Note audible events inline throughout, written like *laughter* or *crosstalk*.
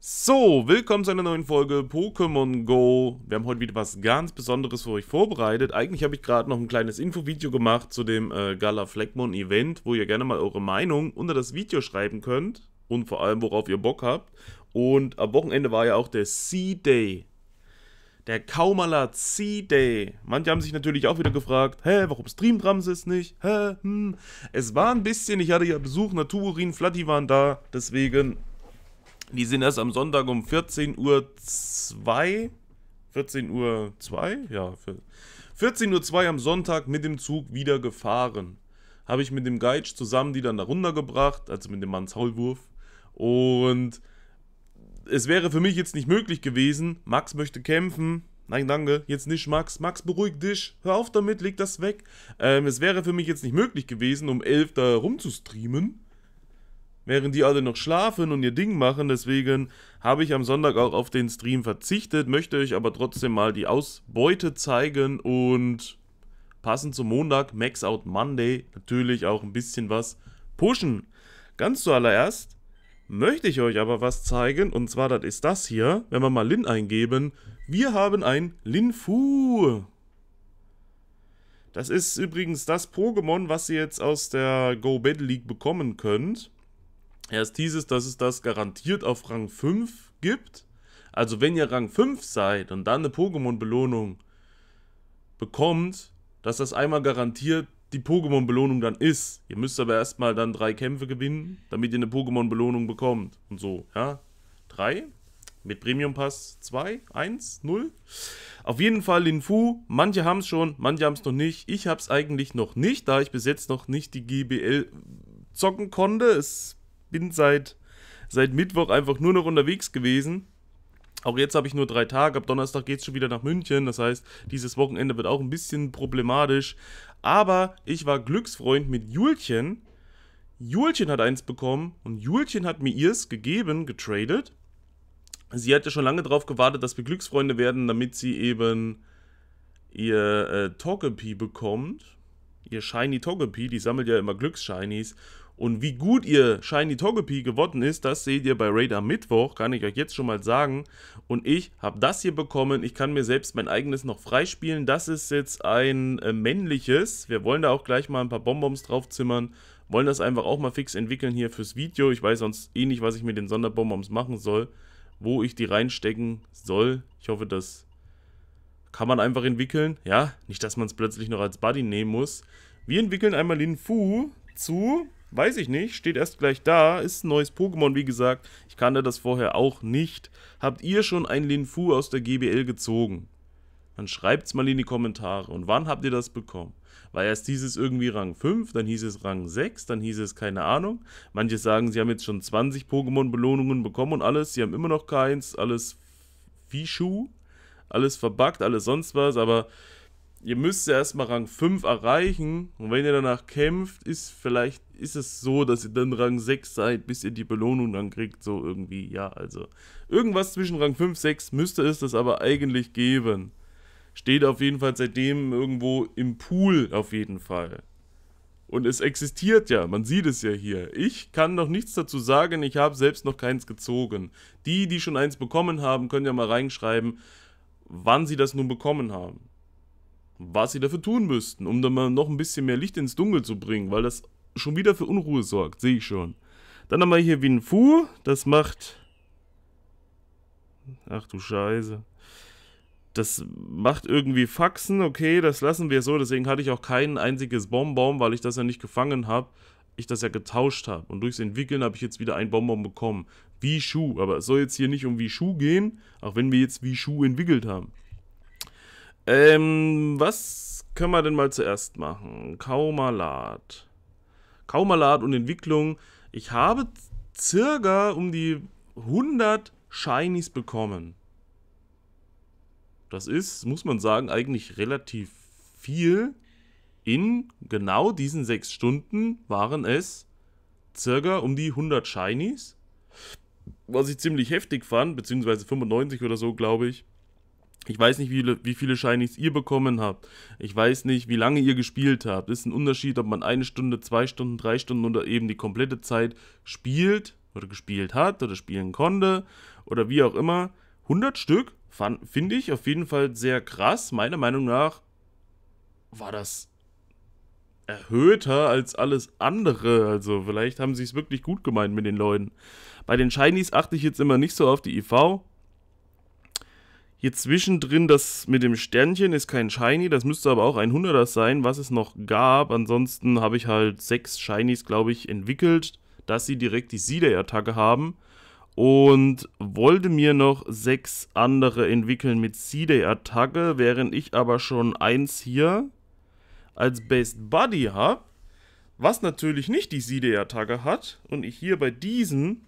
So, willkommen zu einer neuen Folge Pokémon Go. Wir haben heute wieder was ganz Besonderes für euch vorbereitet. Eigentlich habe ich gerade noch ein kleines Infovideo gemacht zu dem äh, Gala Fleckmon Event, wo ihr gerne mal eure Meinung unter das Video schreiben könnt und vor allem worauf ihr Bock habt. Und am Wochenende war ja auch der Sea Day. Der Kaumala Sea Day. Manche haben sich natürlich auch wieder gefragt, hä, warum streamt Ramses nicht? Hä, hm. Es war ein bisschen, ich hatte ja Besuch, Naturin, Flatti waren da, deswegen die sind erst am Sonntag um 14.02 Uhr 14.02 Uhr ja, 14.02 Uhr am Sonntag mit dem Zug wieder gefahren. Habe ich mit dem Geitsch zusammen die dann da runtergebracht, also mit dem Mannshaulwurf. Und es wäre für mich jetzt nicht möglich gewesen. Max möchte kämpfen. Nein, danke, jetzt nicht, Max. Max, beruhig dich. Hör auf damit, leg das weg. Ähm, es wäre für mich jetzt nicht möglich gewesen, um 11 da rumzustreamen während die alle noch schlafen und ihr Ding machen. Deswegen habe ich am Sonntag auch auf den Stream verzichtet, möchte euch aber trotzdem mal die Ausbeute zeigen und passend zum Montag, Max Out Monday, natürlich auch ein bisschen was pushen. Ganz zuallererst möchte ich euch aber was zeigen und zwar das ist das hier, wenn wir mal Lin eingeben, wir haben ein Linfu. Das ist übrigens das Pokémon, was ihr jetzt aus der Go Battle League bekommen könnt. Erst hieß es, dass es das garantiert auf Rang 5 gibt. Also wenn ihr Rang 5 seid und dann eine Pokémon-Belohnung bekommt, dass das einmal garantiert die Pokémon-Belohnung dann ist. Ihr müsst aber erstmal dann drei Kämpfe gewinnen, damit ihr eine Pokémon-Belohnung bekommt. Und so, ja. Drei? Mit Premium Pass 2, 1, 0. Auf jeden Fall in Fu. Manche haben es schon, manche haben es noch nicht. Ich habe es eigentlich noch nicht, da ich bis jetzt noch nicht die GBL zocken konnte. Es bin seit, seit Mittwoch einfach nur noch unterwegs gewesen. Auch jetzt habe ich nur drei Tage. Ab Donnerstag geht es schon wieder nach München. Das heißt, dieses Wochenende wird auch ein bisschen problematisch. Aber ich war Glücksfreund mit Julchen. Julchen hat eins bekommen und Julchen hat mir ihrs gegeben, getradet. Sie hatte schon lange darauf gewartet, dass wir Glücksfreunde werden, damit sie eben ihr äh, Togepi bekommt. Ihr Shiny Togepi, die sammelt ja immer Glücksshinies. Und wie gut ihr Shiny Togepi geworden ist, das seht ihr bei Raid am Mittwoch, kann ich euch jetzt schon mal sagen. Und ich habe das hier bekommen, ich kann mir selbst mein eigenes noch freispielen. Das ist jetzt ein äh, männliches, wir wollen da auch gleich mal ein paar Bonbons draufzimmern. Wollen das einfach auch mal fix entwickeln hier fürs Video. Ich weiß sonst eh nicht, was ich mit den Sonderbonbons machen soll, wo ich die reinstecken soll. Ich hoffe, das kann man einfach entwickeln. Ja, nicht, dass man es plötzlich noch als Buddy nehmen muss. Wir entwickeln einmal den Fu zu Weiß ich nicht, steht erst gleich da, ist ein neues Pokémon, wie gesagt. Ich kannte das vorher auch nicht. Habt ihr schon ein Linfu aus der GBL gezogen? Dann schreibt's mal in die Kommentare. Und wann habt ihr das bekommen? Weil erst hieß es irgendwie Rang 5, dann hieß es Rang 6, dann hieß es keine Ahnung. Manche sagen, sie haben jetzt schon 20 Pokémon-Belohnungen bekommen und alles. Sie haben immer noch keins, alles Fischu, alles verbuggt, alles sonst was, aber ihr müsst ja erstmal Rang 5 erreichen und wenn ihr danach kämpft, ist vielleicht ist es so, dass ihr dann Rang 6 seid, bis ihr die Belohnung dann kriegt, so irgendwie, ja, also irgendwas zwischen Rang 5, 6 müsste es das aber eigentlich geben. Steht auf jeden Fall seitdem irgendwo im Pool auf jeden Fall. Und es existiert ja, man sieht es ja hier. Ich kann noch nichts dazu sagen, ich habe selbst noch keins gezogen. Die, die schon eins bekommen haben, können ja mal reinschreiben, wann sie das nun bekommen haben was sie dafür tun müssten, um dann mal noch ein bisschen mehr Licht ins Dunkel zu bringen, weil das schon wieder für Unruhe sorgt, sehe ich schon. Dann haben wir hier Win Fu, das macht... Ach du Scheiße. Das macht irgendwie Faxen, okay, das lassen wir so, deswegen hatte ich auch kein einziges Bonbon, weil ich das ja nicht gefangen habe, ich das ja getauscht habe. Und durchs Entwickeln habe ich jetzt wieder ein Bonbon bekommen. Wie Schuh, aber es soll jetzt hier nicht um Wie Schuh gehen, auch wenn wir jetzt Wie Schuh entwickelt haben. Ähm, was können wir denn mal zuerst machen? Kaumalat. Kaumalat und Entwicklung. Ich habe circa um die 100 Shinies bekommen. Das ist, muss man sagen, eigentlich relativ viel. In genau diesen sechs Stunden waren es circa um die 100 Shinies. Was ich ziemlich heftig fand, beziehungsweise 95 oder so, glaube ich. Ich weiß nicht, wie, wie viele Shinies ihr bekommen habt. Ich weiß nicht, wie lange ihr gespielt habt. Ist ein Unterschied, ob man eine Stunde, zwei Stunden, drei Stunden oder eben die komplette Zeit spielt oder gespielt hat oder spielen konnte oder wie auch immer. 100 Stück finde ich auf jeden Fall sehr krass. Meiner Meinung nach war das erhöhter als alles andere. Also vielleicht haben sie es wirklich gut gemeint mit den Leuten. Bei den Shinies achte ich jetzt immer nicht so auf die IV. E hier zwischendrin das mit dem Sternchen ist kein Shiny, das müsste aber auch ein 100er sein, was es noch gab. Ansonsten habe ich halt sechs Shinies, glaube ich, entwickelt, dass sie direkt die Seeder-Attacke haben. Und wollte mir noch sechs andere entwickeln mit Seeder-Attacke, während ich aber schon eins hier als Best Buddy habe, was natürlich nicht die Seeder-Attacke hat. Und ich hier bei diesem,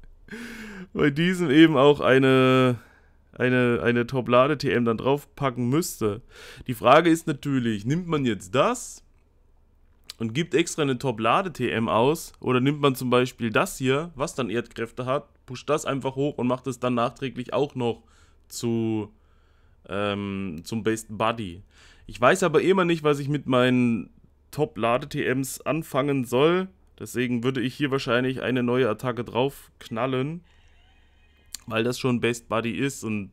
*laughs* bei diesem eben auch eine eine, eine lade tm dann draufpacken müsste. Die Frage ist natürlich, nimmt man jetzt das und gibt extra eine top lade tm aus oder nimmt man zum Beispiel das hier, was dann Erdkräfte hat, pusht das einfach hoch und macht es dann nachträglich auch noch zu ähm, zum Based Buddy. Ich weiß aber immer nicht, was ich mit meinen Top-Lade-TMs anfangen soll. Deswegen würde ich hier wahrscheinlich eine neue Attacke drauf knallen weil das schon Best Buddy ist und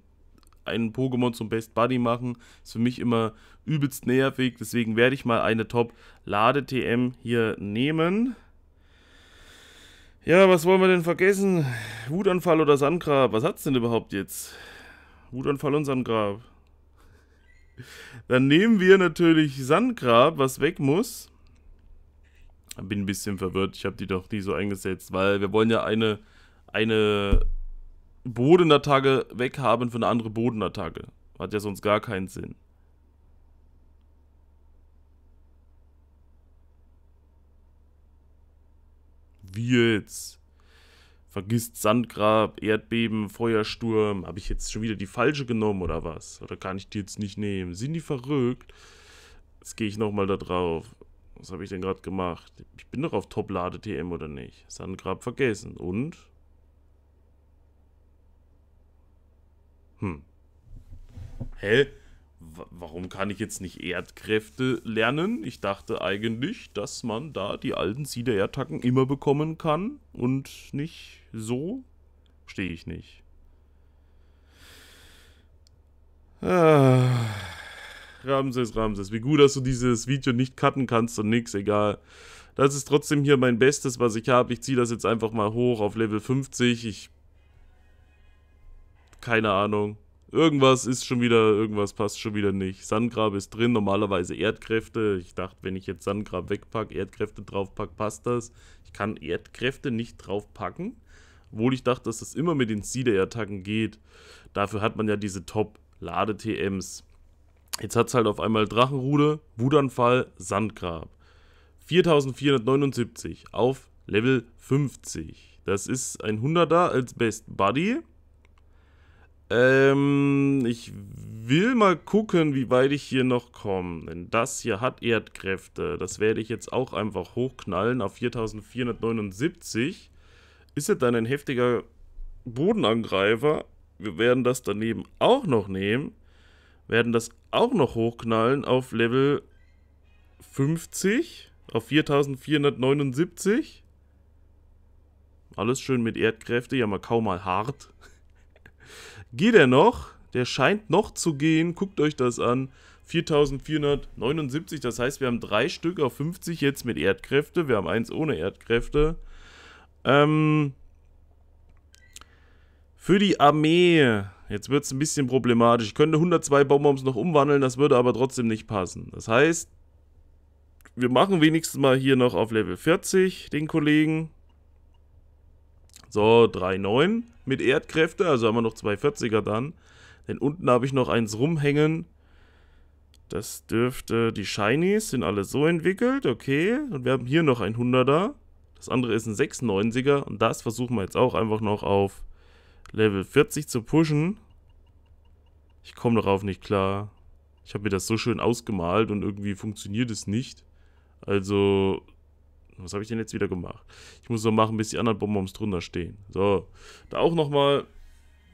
einen Pokémon zum Best Buddy machen, ist für mich immer übelst nervig. Deswegen werde ich mal eine Top-Lade-TM hier nehmen. Ja, was wollen wir denn vergessen? Wutanfall oder Sandgrab? Was hat's denn überhaupt jetzt? Wutanfall und Sandgrab. Dann nehmen wir natürlich Sandgrab, was weg muss. Bin ein bisschen verwirrt, ich habe die doch nie so eingesetzt, weil wir wollen ja eine, eine Bodenattacke weghaben für eine andere Bodenattacke. Hat ja sonst gar keinen Sinn. Wie jetzt? Vergisst Sandgrab, Erdbeben, Feuersturm. Habe ich jetzt schon wieder die falsche genommen oder was? Oder kann ich die jetzt nicht nehmen? Sind die verrückt? Jetzt gehe ich nochmal da drauf. Was habe ich denn gerade gemacht? Ich bin doch auf Top-Lade-TM oder nicht? Sandgrab vergessen. Und? hm, hä? W warum kann ich jetzt nicht Erdkräfte lernen? Ich dachte eigentlich, dass man da die alten Siederattacken immer bekommen kann und nicht so. Stehe ich nicht. Ah, Ramses, Ramses, wie gut, dass du dieses Video nicht cutten kannst und nix, egal. Das ist trotzdem hier mein Bestes, was ich habe. Ich ziehe das jetzt einfach mal hoch auf Level 50. Ich keine Ahnung. Irgendwas ist schon wieder, irgendwas passt schon wieder nicht. Sandgrab ist drin, normalerweise Erdkräfte. Ich dachte, wenn ich jetzt Sandgrab wegpacke, Erdkräfte draufpacke, passt das. Ich kann Erdkräfte nicht draufpacken, obwohl ich dachte, dass das immer mit den Seeder-Attacken geht. Dafür hat man ja diese Top-Lade-TMs. Jetzt hat es halt auf einmal Drachenrude, Wudanfall, Sandgrab. 4479 auf Level 50. Das ist ein 100er als Best Buddy. Ähm, ich will mal gucken, wie weit ich hier noch komme. Denn das hier hat Erdkräfte. Das werde ich jetzt auch einfach hochknallen auf 4479. Ist ja dann ein heftiger Bodenangreifer. Wir werden das daneben auch noch nehmen. Werden das auch noch hochknallen auf Level 50. Auf 4479. Alles schön mit Erdkräfte. Ja, mal kaum mal hart. Geht er noch? Der scheint noch zu gehen. Guckt euch das an. 4479, das heißt, wir haben drei Stück auf 50 jetzt mit Erdkräfte. Wir haben eins ohne Erdkräfte. Ähm, für die Armee, jetzt wird es ein bisschen problematisch. Ich könnte 102 Baumbombs noch umwandeln, das würde aber trotzdem nicht passen. Das heißt, wir machen wenigstens mal hier noch auf Level 40 den Kollegen. So, 3,9 mit Erdkräfte, also haben wir noch 240er dann. Denn unten habe ich noch eins rumhängen. Das dürfte, die Shinies sind alle so entwickelt, okay. Und wir haben hier noch ein 100er. Das andere ist ein 96er und das versuchen wir jetzt auch einfach noch auf Level 40 zu pushen. Ich komme darauf nicht klar. Ich habe mir das so schön ausgemalt und irgendwie funktioniert es nicht. Also was habe ich denn jetzt wieder gemacht? Ich muss so machen, bis die anderen Bonbons drunter stehen. So, da auch nochmal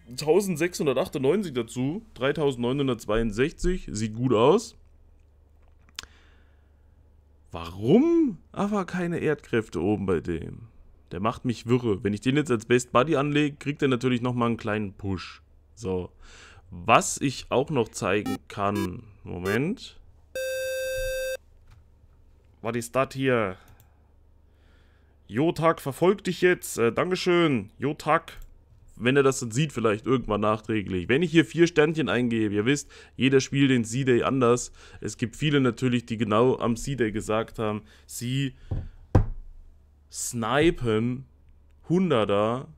1698 dazu. 3962, sieht gut aus. Warum aber keine Erdkräfte oben bei dem? Der macht mich wirre. Wenn ich den jetzt als Best Buddy anlege, kriegt er natürlich nochmal einen kleinen Push. So. Was ich auch noch zeigen kann. Moment. Was ist das hier? Jotak verfolgt dich jetzt. Äh, Dankeschön, Jotak. Wenn er das dann sieht, vielleicht irgendwann nachträglich. Wenn ich hier vier Sternchen eingebe, ihr wisst, jeder spielt den C-Day anders. Es gibt viele natürlich, die genau am C-Day gesagt haben, sie snipen Hunderter,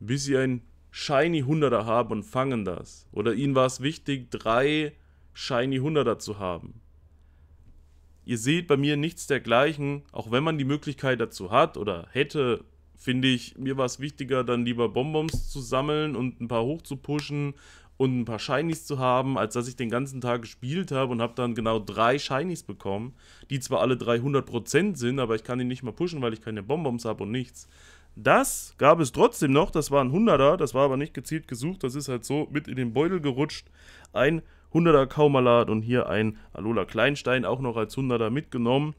bis sie ein Shiny Hunderter haben und fangen das. Oder ihnen war es wichtig, drei Shiny Hunderter zu haben. Ihr seht bei mir nichts dergleichen, auch wenn man die Möglichkeit dazu hat oder hätte, finde ich, mir war es wichtiger, dann lieber Bonbons zu sammeln und ein paar hochzupushen und ein paar Shinies zu haben, als dass ich den ganzen Tag gespielt habe und habe dann genau drei Shinies bekommen, die zwar alle 300% sind, aber ich kann die nicht mal pushen, weil ich keine Bonbons habe und nichts. Das gab es trotzdem noch, das war ein 100er, das war aber nicht gezielt gesucht, das ist halt so mit in den Beutel gerutscht. Ein 100er Kaumalat und hier ein Alola Kleinstein auch noch als 100er mitgenommen.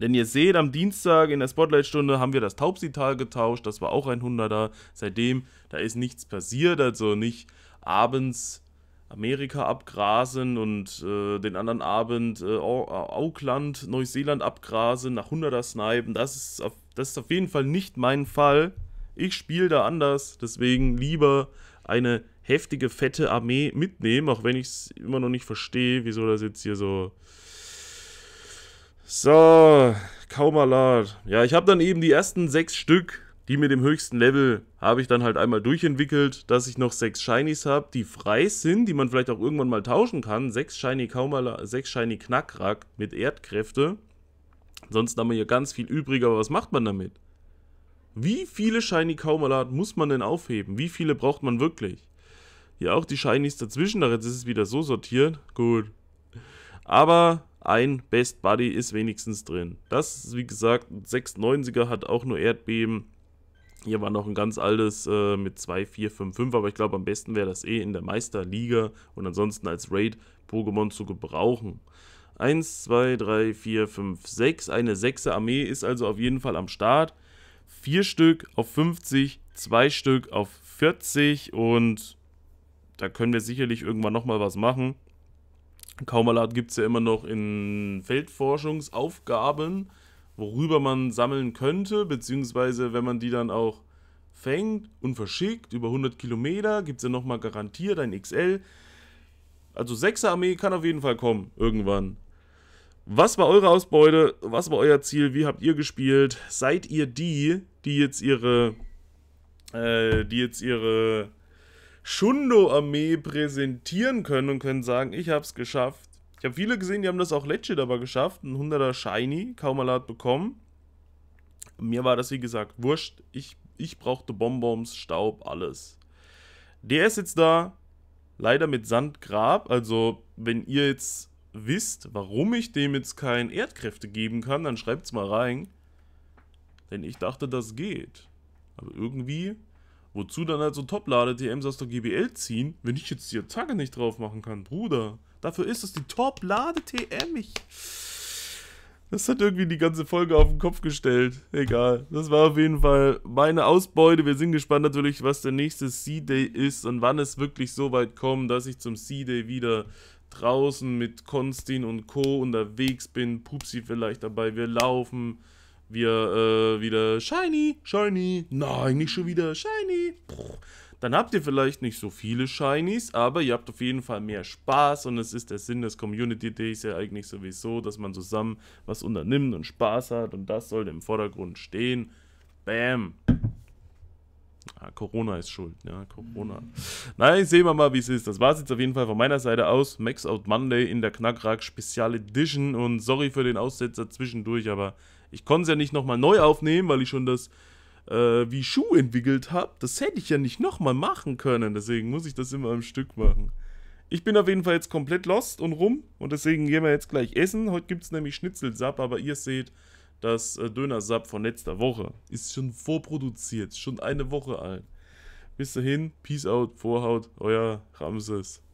Denn ihr seht, am Dienstag in der Spotlight-Stunde haben wir das Taubsital getauscht, das war auch ein 100er. Seitdem, da ist nichts passiert, also nicht abends Amerika abgrasen und äh, den anderen Abend äh, äh Auckland, Neuseeland abgrasen, nach 100er snipen. Das ist, auf, das ist auf jeden Fall nicht mein Fall. Ich spiele da anders, deswegen lieber eine heftige, fette Armee mitnehmen, auch wenn ich es immer noch nicht verstehe, wieso das jetzt hier so... So, Kaumalat. Ja, ich habe dann eben die ersten sechs Stück, die mit dem höchsten Level, habe ich dann halt einmal durchentwickelt, dass ich noch sechs Shinies habe, die frei sind, die man vielleicht auch irgendwann mal tauschen kann. Sechs Shiny Kaumalat, sechs Shiny Knackrack mit Erdkräfte. Ansonsten haben wir hier ganz viel übrig, aber was macht man damit? Wie viele Shiny Kaumalat muss man denn aufheben? Wie viele braucht man wirklich? Hier auch die Shinies dazwischen. Ach, jetzt ist es wieder so sortiert. Gut. Aber ein Best Buddy ist wenigstens drin. Das ist, wie gesagt, ein 690er hat auch nur Erdbeben. Hier war noch ein ganz altes äh, mit 2, 4, 5, 5, aber ich glaube am besten wäre das eh in der Meisterliga und ansonsten als Raid-Pokémon zu gebrauchen. 1, 2, 3, 4, 5, 6. Eine 6 Armee ist also auf jeden Fall am Start. 4 Stück auf 50, 2 Stück auf 40 und da können wir sicherlich irgendwann nochmal was machen. Kaumalat gibt es ja immer noch in Feldforschungsaufgaben, worüber man sammeln könnte, beziehungsweise wenn man die dann auch fängt und verschickt, über 100 Kilometer, gibt es ja nochmal garantiert ein XL. Also 6er Armee kann auf jeden Fall kommen, irgendwann. Was war eure Ausbeute? Was war euer Ziel? Wie habt ihr gespielt? Seid ihr die, die jetzt ihre, äh, die jetzt ihre Shundo-Armee präsentieren können und können sagen, ich habe es geschafft. Ich habe viele gesehen, die haben das auch legit aber geschafft. Ein 100er Shiny, kaum erlaubt bekommen. Mir war das, wie gesagt, wurscht. Ich, ich brauchte Bonbons, Staub, alles. Der ist jetzt da, leider mit Sandgrab. Also, wenn ihr jetzt wisst, warum ich dem jetzt keine Erdkräfte geben kann, dann schreibt's mal rein. Denn ich dachte, das geht. Aber irgendwie Wozu dann also halt top lade tms aus der GBL ziehen, wenn ich jetzt die Attacke nicht drauf machen kann, Bruder? Dafür ist es die Top-Lade-TM. Ich... Das hat irgendwie die ganze Folge auf den Kopf gestellt. Egal. Das war auf jeden Fall meine Ausbeute. Wir sind gespannt natürlich, was der nächste C-Day ist und wann es wirklich so weit kommt, dass ich zum C-Day wieder draußen mit Konstin und Co. unterwegs bin. Pupsi vielleicht dabei. Wir laufen wir äh, wieder shiny, shiny, nein, nicht schon wieder shiny. Puh. Dann habt ihr vielleicht nicht so viele Shinies, aber ihr habt auf jeden Fall mehr Spaß und es ist der Sinn des Community Days ja eigentlich sowieso, dass man zusammen was unternimmt und Spaß hat und das sollte im Vordergrund stehen. Bam. Ah, Corona ist schuld, ja, Corona. Nein, sehen wir mal, wie es ist. Das war es jetzt auf jeden Fall von meiner Seite aus. Max Out Monday in der Knackrack Special Edition und sorry für den Aussetzer zwischendurch, aber ich konnte es ja nicht nochmal neu aufnehmen, weil ich schon das äh, wie Schuh entwickelt habe. Das hätte ich ja nicht nochmal machen können. Deswegen muss ich das immer am Stück machen. Ich bin auf jeden Fall jetzt komplett lost und rum. Und deswegen gehen wir jetzt gleich essen. Heute gibt es nämlich Schnitzelsapp, aber ihr seht, das äh, Dönersap von letzter Woche ist schon vorproduziert. Schon eine Woche alt. Bis dahin, Peace out, Vorhaut, euer Ramses.